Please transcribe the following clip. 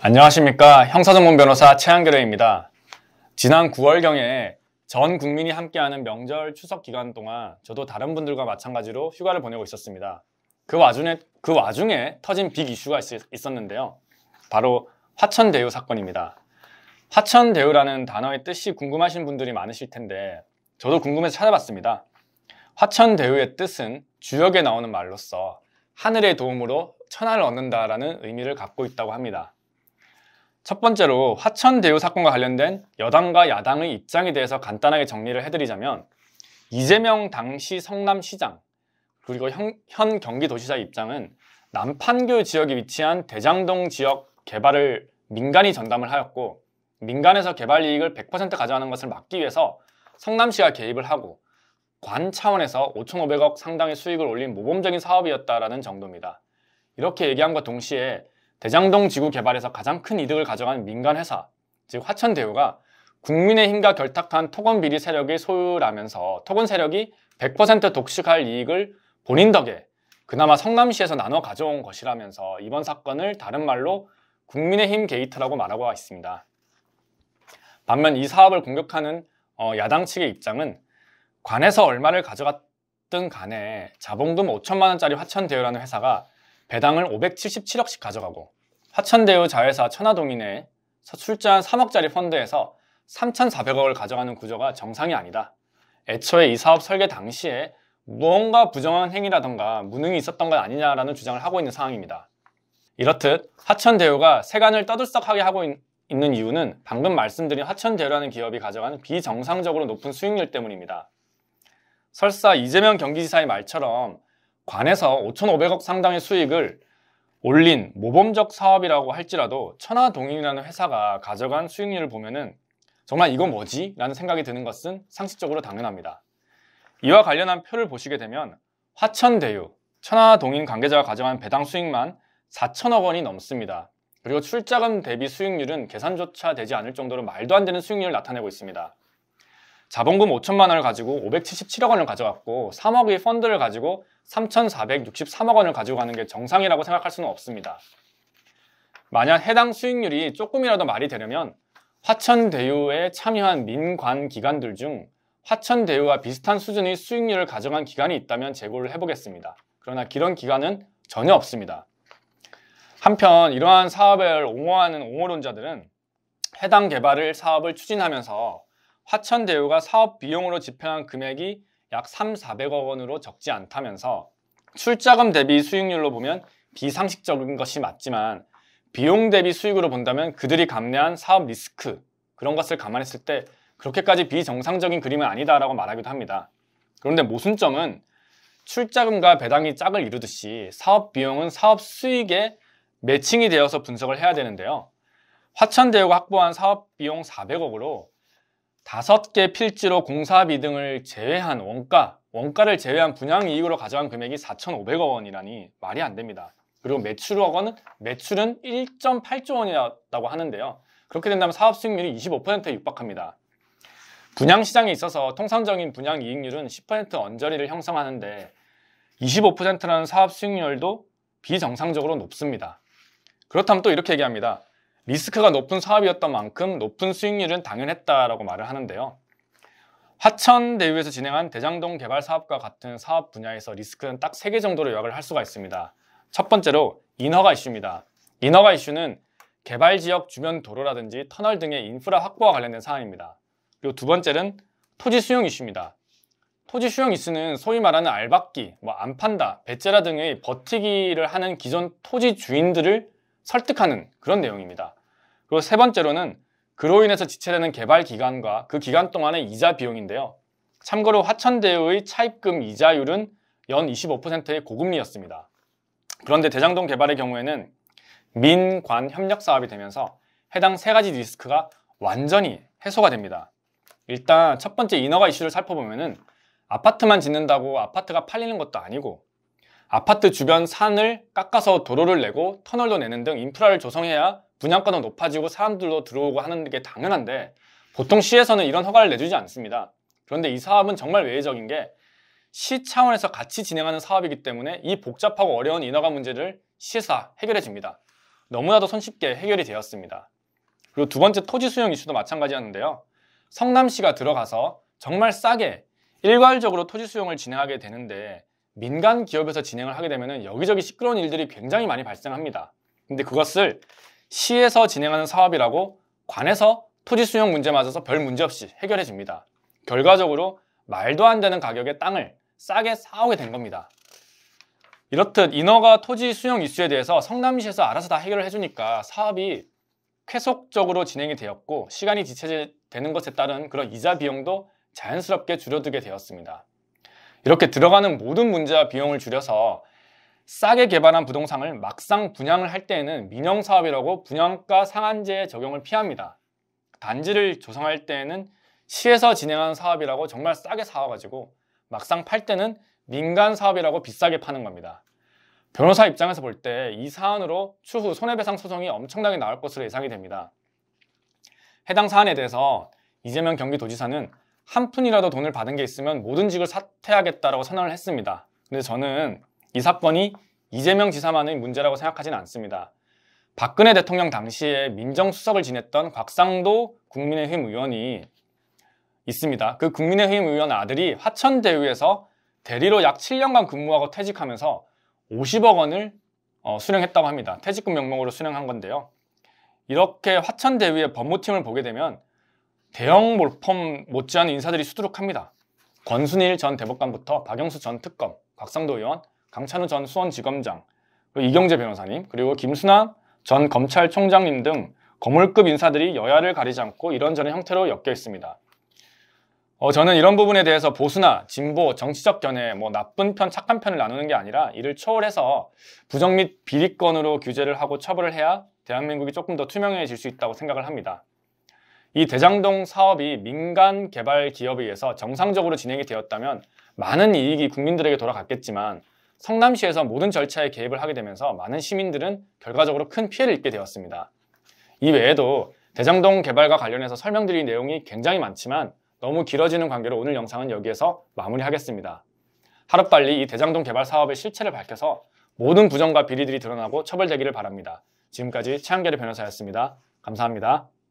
안녕하십니까 형사전문 변호사 최한결레입니다 지난 9월경에 전 국민이 함께하는 명절 추석 기간 동안 저도 다른 분들과 마찬가지로 휴가를 보내고 있었습니다. 그 와중에, 그 와중에 터진 빅 이슈가 있, 었는데요 바로 화천대유 사건입니다. 화천대유라는 단어의 뜻이 궁금하신 분들이 많으실 텐데 저도 궁금해서 찾아봤습니다. 화천대유의 뜻은 주역에 나오는 말로서 하늘의 도움으로 천하를 얻는다라는 의미를 갖고 있다고 합니다. 첫 번째로 화천대유 사건과 관련된 여당과 야당의 입장에 대해서 간단하게 정리를 해드리자면 이재명 당시 성남시장 그리고 현, 현경기도시사 입장은 남판교 지역에 위치한 대장동 지역 개발을 민간이 전담을 하였고 민간에서 개발 이익을 100% 가져가는 것을 막기 위해서 성남시가 개입을 하고 관 차원에서 5,500억 상당의 수익을 올린 모범적인 사업이었다라는 정도입니다. 이렇게 얘기한과 동시에 대장동 지구 개발에서 가장 큰 이득을 가져간 민간 회사, 즉 화천대유가 국민의힘과 결탁한 토건 비리 세력의 소유라면서 토건 세력이 100% 독식할 이익을 본인 덕에 그나마 성남시에서 나눠 가져온 것이라면서 이번 사건을 다른 말로 국민의힘 게이트라고 말하고 있습니다. 반면 이 사업을 공격하는 어, 야당 측의 입장은 관에서 얼마를 가져갔든 간에 자본금 5천만 원짜리 화천대유라는 회사가 배당을 577억씩 가져가고 화천대유 자회사 천화동인의 출자한 3억짜리 펀드에서 3,400억을 가져가는 구조가 정상이 아니다. 애초에 이 사업 설계 당시에 무언가 부정한 행위라던가 무능이 있었던 건 아니냐라는 주장을 하고 있는 상황입니다. 이렇듯 화천대유가 세간을 떠들썩하게 하고 있, 는 이유는 방금 말씀드린 화천대유라는 기업이 가져간 비정상적으로 높은 수익률 때문입니다. 설사 이재명 경기지사의 말처럼 관에서 5,500억 상당의 수익을 올린 모범적 사업이라고 할지라도 천하동인이라는 회사가 가져간 수익률을 보면은 정말 이거 뭐지? 라는 생각이 드는 것은 상식적으로 당연합니다. 이와 관련한 표를 보시게 되면 화천대유, 천하동인 관계자가 가져간 배당 수익만 4천억 원이 넘습니다. 그리고 출자금 대비 수익률은 계산조차 되지 않을 정도로 말도 안 되는 수익률을 나타내고 있습니다. 자본금 5천만 원을 가지고 577억 원을 가져왔고 3억의 펀드를 가지고 3,463억 원을 가지고 가는 게 정상이라고 생각할 수는 없습니다. 만약 해당 수익률이 조금이라도 말이 되려면 화천대유에 참여한 민관 기관들 중 화천대유와 비슷한 수준의 수익률을 가져간 기관이 있다면 재고를 해보겠습니다. 그러나 이런 기관은 전혀 없습니다. 한편 이러한 사업을 옹호하는 옹호론자들은 해당 개발을 사업을 추진하면서 화천대유가 사업 비용으로 집행한 금액이 약 3, 400억 원으로 적지 않다면서 출자금 대비 수익률로 보면 비상식적인 것이 맞지만 비용 대비 수익으로 본다면 그들이 감내한 사업 리스크 그런 것을 감안했을 때 그렇게까지 비정상적인 그림은 아니다라고 말하기도 합니다. 그런데 모순점은 출자금과 배당이 짝을 이루듯이 사업 비용은 사업 수익에 매칭이 되어서 분석을 해야 되는데요. 화천대유가 확보한 사업 비용 400억으로 다섯 개 필지로 공사비 등을 제외한 원가, 원가를 제외한 분양이익으로 가져간 금액이 4,500억 원이라니 말이 안 됩니다. 그리고 매출액은 매출은 1.8조 원이라고 하는데요. 그렇게 된다면 사업 수익률이 25%에 육박합니다. 분양 시장에 있어서 통상적인 분양 이익률은 10% 언저리를 형성하는데 25%라는 사업 수익률도 비정상적으로 높습니다. 그렇다면 또 이렇게 얘기합니다. 리스크가 높은 사업이었던 만큼 높은 수익률은 당연했다라고 말을 하는데요. 화천대유에서 진행한 대장동 개발 사업과 같은 사업 분야에서 리스크는 딱 3개 정도로 요약을 할 수가 있습니다. 첫 번째로 인허가 이슈입니다. 인허가 이슈는 개발 지역 주변 도로라든지 터널 등의 인프라 확보와 관련된 사안입니다. 그리고 두 번째는 토지 수용 이슈입니다. 토지 수용 이슈는 소위 말하는 알박기, 뭐안 판다, 배째라 등의 버티기를 하는 기존 토지 주인들을 설득하는 그런 내용입니다. 그리고 세 번째로는 그로 인해서 지체되는 개발 기간과 그 기간 동안의 이자 비용인데요. 참고로 화천대유의 차입금 이자율은 연 25%의 고금리였습니다. 그런데 대장동 개발의 경우에는 민관 협력 사업이 되면서 해당 세 가지 리스크가 완전히 해소가 됩니다. 일단 첫 번째 인허가 이슈를 살펴보면 아파트만 짓는다고 아파트가 팔리는 것도 아니고 아파트 주변 산을 깎아서 도로를 내고 터널도 내는 등 인프라를 조성해야 분양가도 높아지고 사람들도 들어오고 하는 게 당연한데 보통 시에서는 이런 허가를 내주지 않습니다. 그런데 이 사업은 정말 외의적인 게 시 차원에서 같이 진행하는 사업이기 때문에 이 복잡하고 어려운 인허가 문제를 시사 해결해 줍니다. 너무나도 손쉽게 해결이 되었습니다. 그리고 두 번째 토지 수용 이슈도 마찬가지였는데요. 성남시가 들어가서 정말 싸게 일괄적으로 토지 수용을 진행하게 되는데 민간 기업에서 진행을 하게 되면 여기저기 시끄러운 일들이 굉장히 많이 발생합니다. 근데 그것을 시에서 진행하는 사업이라고 관에서 토지 수용 문제 맞아서 별 문제 없이 해결해 줍니다. 결과적으로 말도 안 되는 가격의 땅을 싸게 사오게 된 겁니다. 이렇듯 인허가 토지 수용 이슈에 대해서 성남시에서 알아서 다 해결을 해주니까 사업이 쾌속적으로 진행이 되었고 시간이 지체되는 것에 따른 그런 이자 비용도 자연스럽게 줄어들게 되었습니다. 이렇게 들어가는 모든 문제와 비용을 줄여서 싸게 개발한 부동산을 막상 분양을 할 때에는 민영사업이라고 분양가 상한제 적용을 피합니다. 단지를 조성할 때에는 시에서 진행하는 사업이라고 정말 싸게 사와가지고 막상 팔 때는 민간 사업이라고 비싸게 파는 겁니다. 변호사 입장에서 볼 때 이 사안으로 추후 손해배상 소송이 엄청나게 나올 것으로 예상이 됩니다. 해당 사안에 대해서 이재명 경기도지사는 한 푼이라도 돈을 받은 게 있으면 모든 직을 사퇴하겠다라고 선언을 했습니다. 근데 저는 이 사건이 이재명 지사만의 문제라고 생각하진 않습니다. 박근혜 대통령 당시에 민정수석을 지냈던 곽상도 국민의힘 의원이 있습니다. 그 국민의힘 의원 아들이 화천대유에서 대리로 약 7년간 근무하고 퇴직하면서 50억 원을 어, 수령했다고 합니다. 퇴직금 명목으로 수령한 건데요. 이렇게 화천대유의 법무팀을 보게 되면 대형 몰펌 못지않은 인사들이 수두룩합니다. 권순일 전 대법관부터 박영수 전 특검, 곽상도 의원, 강찬우 전 수원지검장, 그리고 이경재 변호사님, 그리고 김수남 전 검찰총장님 등 거물급 인사들이 여야를 가리지 않고 이런저런 형태로 엮여 있습니다. 어, 저는 이런 부분에 대해서 보수나 진보, 정치적 견해, 뭐 나쁜 편, 착한 편을 나누는 게 아니라 이를 초월해서 부정 및 비리권으로 규제를 하고 처벌을 해야 대한민국이 조금 더 투명해질 수 있다고 생각을 합니다. 이 대장동 사업이 민간 개발 기업에 의해서 정상적으로 진행이 되었다면 많은 이익이 국민들에게 돌아갔겠지만 성남시에서 모든 절차에 개입을 하게 되면서 많은 시민들은 결과적으로 큰 피해를 입게 되었습니다. 이 외에도 대장동 개발과 관련해서 설명드릴 내용이 굉장히 많지만 너무 길어지는 관계로 오늘 영상은 여기에서 마무리하겠습니다. 하루빨리 이 대장동 개발 사업의 실체를 밝혀서 모든 부정과 비리들이 드러나고 처벌되기를 바랍니다. 지금까지 최한결의 변호사였습니다. 감사합니다.